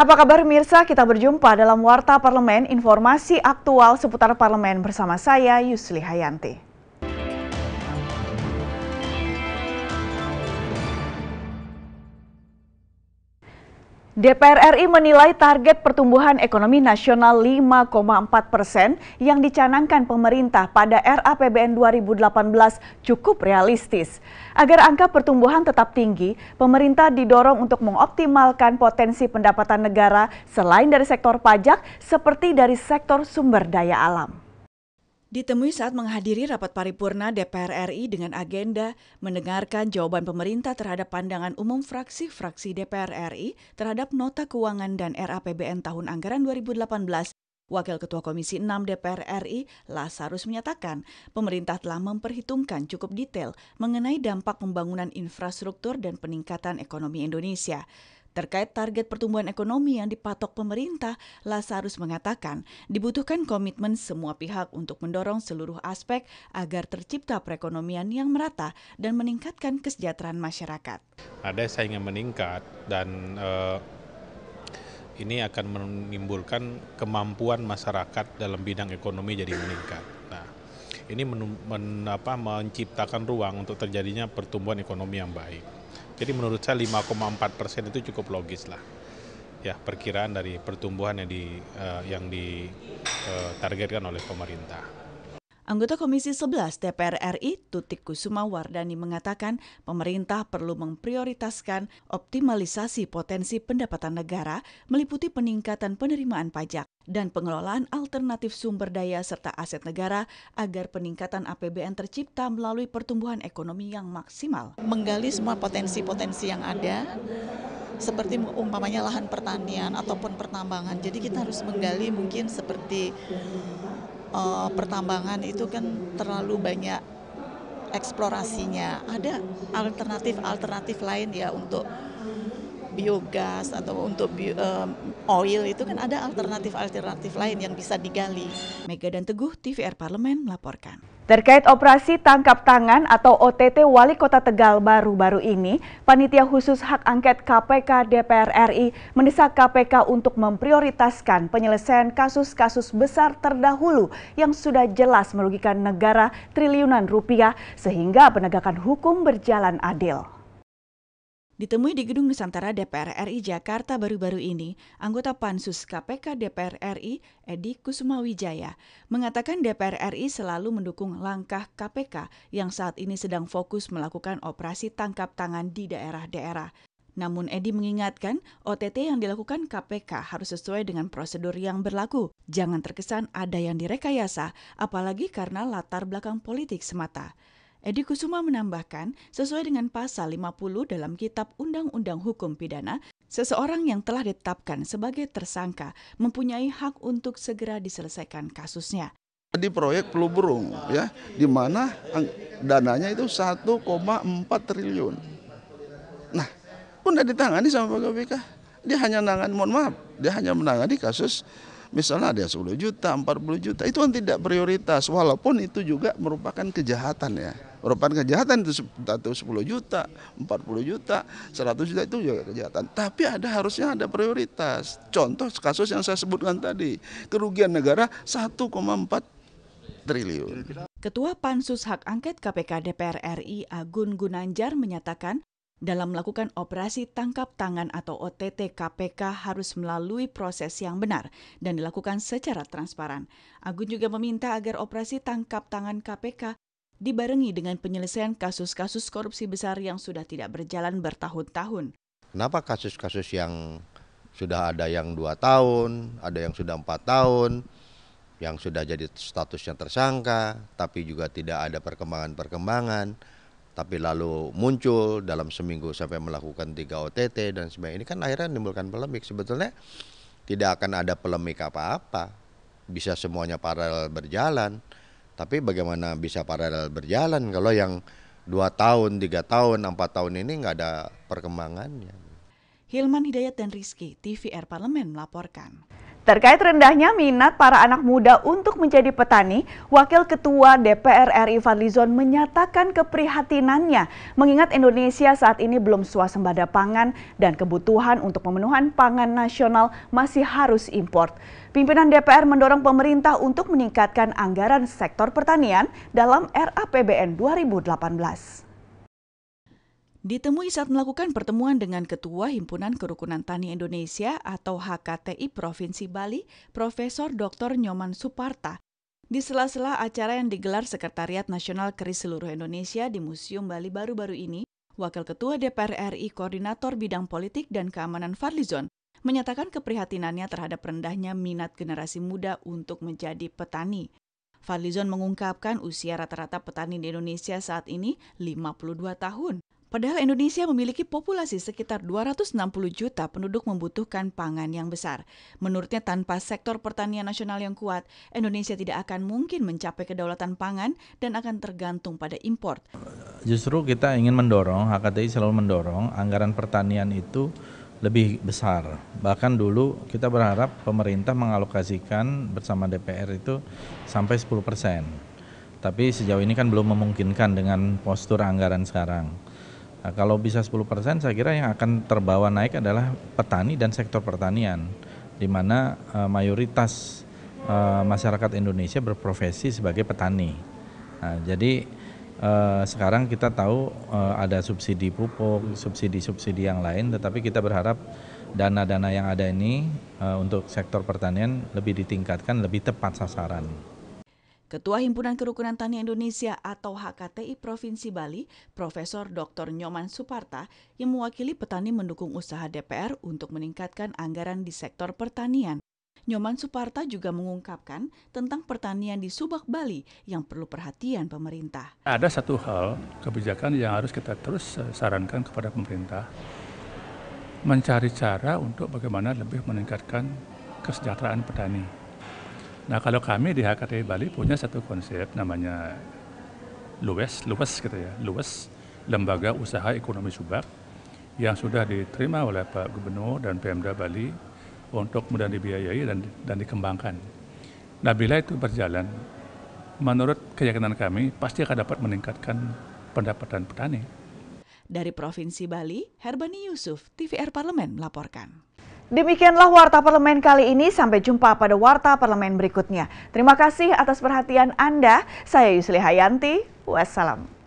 Apa kabar mirsa? Kita berjumpa dalam Warta Parlemen, informasi aktual seputar parlemen bersama saya Yusli Hayanti. DPR RI menilai target pertumbuhan ekonomi nasional 5,4 persen yang dicanangkan pemerintah pada RAPBN 2018 cukup realistis. Agar angka pertumbuhan tetap tinggi, pemerintah didorong untuk mengoptimalkan potensi pendapatan negara selain dari sektor pajak seperti dari sektor sumber daya alam. Ditemui saat menghadiri rapat paripurna DPR RI dengan agenda mendengarkan jawaban pemerintah terhadap pandangan umum fraksi-fraksi DPR RI terhadap nota keuangan dan RAPBN tahun anggaran 2018, Wakil Ketua Komisi 6 DPR RI, Lasarus menyatakan, pemerintah telah memperhitungkan cukup detail mengenai dampak pembangunan infrastruktur dan peningkatan ekonomi Indonesia. Terkait target pertumbuhan ekonomi yang dipatok pemerintah, Lazarus mengatakan dibutuhkan komitmen semua pihak untuk mendorong seluruh aspek agar tercipta perekonomian yang merata dan meningkatkan kesejahteraan masyarakat. Ada ingin meningkat dan uh, ini akan menimbulkan kemampuan masyarakat dalam bidang ekonomi jadi meningkat. Nah, ini men, men, apa, menciptakan ruang untuk terjadinya pertumbuhan ekonomi yang baik. Jadi menurut saya 5,4 persen itu cukup logis lah. Ya perkiraan dari pertumbuhan yang di uh, yang ditargetkan eh, oleh pemerintah. Anggota Komisi 11 DPR RI Tutik Kusuma Wardani mengatakan pemerintah perlu memprioritaskan optimalisasi potensi pendapatan negara meliputi peningkatan penerimaan pajak dan pengelolaan alternatif sumber daya serta aset negara agar peningkatan APBN tercipta melalui pertumbuhan ekonomi yang maksimal. Menggali semua potensi-potensi yang ada seperti umpamanya lahan pertanian ataupun pertambangan. Jadi kita harus menggali mungkin seperti uh, pertambangan itu kan terlalu banyak eksplorasinya. Ada alternatif-alternatif lain ya untuk biogas atau untuk bio, um, oil itu kan ada alternatif-alternatif lain yang bisa digali. Mega dan Teguh, TVR Parlemen melaporkan. Terkait operasi tangkap tangan atau OTT Wali Kota Tegal baru-baru ini, Panitia Khusus Hak Angket KPK DPR RI mendesak KPK untuk memprioritaskan penyelesaian kasus-kasus besar terdahulu yang sudah jelas merugikan negara triliunan rupiah sehingga penegakan hukum berjalan adil. Ditemui di Gedung Nusantara DPR RI Jakarta baru-baru ini, anggota Pansus KPK DPR RI Edi Kusumawijaya mengatakan DPR RI selalu mendukung langkah KPK yang saat ini sedang fokus melakukan operasi tangkap tangan di daerah-daerah. Namun Edi mengingatkan, OTT yang dilakukan KPK harus sesuai dengan prosedur yang berlaku. Jangan terkesan ada yang direkayasa, apalagi karena latar belakang politik semata. Edi Kusuma menambahkan, sesuai dengan pasal 50 dalam Kitab Undang-Undang Hukum Pidana, seseorang yang telah ditetapkan sebagai tersangka mempunyai hak untuk segera diselesaikan kasusnya. Di proyek Peluburung, ya, di mana dananya itu 1,4 triliun. Nah, pun tidak ditangani sama Pak KPK. Dia hanya menangani, mohon maaf, dia hanya menangani kasus misalnya ada 10 juta, 40 juta, itu kan tidak prioritas walaupun itu juga merupakan kejahatan ya. Merupakan kejahatan itu 10 juta, 40 juta, 100 juta itu juga kejahatan. Tapi ada harusnya ada prioritas. Contoh kasus yang saya sebutkan tadi, kerugian negara 1,4 triliun. Ketua Pansus Hak Angket KPK DPR RI Agun Gunanjar menyatakan dalam melakukan operasi tangkap tangan atau OTT KPK harus melalui proses yang benar dan dilakukan secara transparan. Agun juga meminta agar operasi tangkap tangan KPK dibarengi dengan penyelesaian kasus-kasus korupsi besar yang sudah tidak berjalan bertahun-tahun. Kenapa kasus-kasus yang sudah ada yang dua tahun, ada yang sudah empat tahun, yang sudah jadi statusnya tersangka, tapi juga tidak ada perkembangan-perkembangan tapi lalu muncul dalam seminggu sampai melakukan tiga OTT dan sebagainya ini kan akhirnya menimbulkan polemik sebetulnya tidak akan ada polemik apa-apa bisa semuanya paralel berjalan tapi bagaimana bisa paralel berjalan kalau yang dua tahun tiga tahun empat tahun ini nggak ada perkembangannya Hilman Hidayat dan Rizky TVR Parlemen melaporkan Terkait rendahnya minat para anak muda untuk menjadi petani, Wakil Ketua DPR RI Fadlizon menyatakan keprihatinannya mengingat Indonesia saat ini belum swasembada pangan dan kebutuhan untuk pemenuhan pangan nasional masih harus import. Pimpinan DPR mendorong pemerintah untuk meningkatkan anggaran sektor pertanian dalam RAPBN 2018. Ditemui saat melakukan pertemuan dengan Ketua Himpunan Kerukunan Tani Indonesia atau HKTI Provinsi Bali, Profesor Dr. Nyoman Suparta, di sela-sela acara yang digelar Sekretariat Nasional Keris Seluruh Indonesia di Museum Bali baru-baru ini, Wakil Ketua DPR RI Koordinator Bidang Politik dan Keamanan Fadlizon menyatakan keprihatinannya terhadap rendahnya minat generasi muda untuk menjadi petani. Fadlizon mengungkapkan usia rata-rata petani di Indonesia saat ini 52 tahun. Padahal Indonesia memiliki populasi sekitar 260 juta penduduk membutuhkan pangan yang besar. Menurutnya tanpa sektor pertanian nasional yang kuat, Indonesia tidak akan mungkin mencapai kedaulatan pangan dan akan tergantung pada impor. Justru kita ingin mendorong, HKTI selalu mendorong anggaran pertanian itu lebih besar. Bahkan dulu kita berharap pemerintah mengalokasikan bersama DPR itu sampai 10 persen. Tapi sejauh ini kan belum memungkinkan dengan postur anggaran sekarang Nah, kalau bisa 10% saya kira yang akan terbawa naik adalah petani dan sektor pertanian di mana uh, mayoritas uh, masyarakat Indonesia berprofesi sebagai petani. Nah, jadi uh, sekarang kita tahu uh, ada subsidi pupuk, subsidi-subsidi yang lain tetapi kita berharap dana-dana yang ada ini uh, untuk sektor pertanian lebih ditingkatkan, lebih tepat sasaran. Ketua Himpunan Kerukunan Tani Indonesia atau HKTI Provinsi Bali, Profesor Dr. Nyoman Suparta, yang mewakili petani mendukung usaha DPR untuk meningkatkan anggaran di sektor pertanian. Nyoman Suparta juga mengungkapkan tentang pertanian di Subak Bali yang perlu perhatian pemerintah. Ada satu hal kebijakan yang harus kita terus eh, sarankan kepada pemerintah, mencari cara untuk bagaimana lebih meningkatkan kesejahteraan petani Nah kalau kami di HKT Bali punya satu konsep namanya LUES, LUES gitu ya, LUES, Lembaga Usaha Ekonomi Subak yang sudah diterima oleh Pak Gubernur dan Pemda Bali untuk mudah dibiayai dan, dan dikembangkan. Nah bila itu berjalan, menurut keyakinan kami pasti akan dapat meningkatkan pendapatan petani. Dari Provinsi Bali, Herbani Yusuf, TVR Parlemen melaporkan. Demikianlah Warta Parlemen kali ini. Sampai jumpa pada Warta Parlemen berikutnya. Terima kasih atas perhatian Anda. Saya Yusli Hayanti. Wassalam.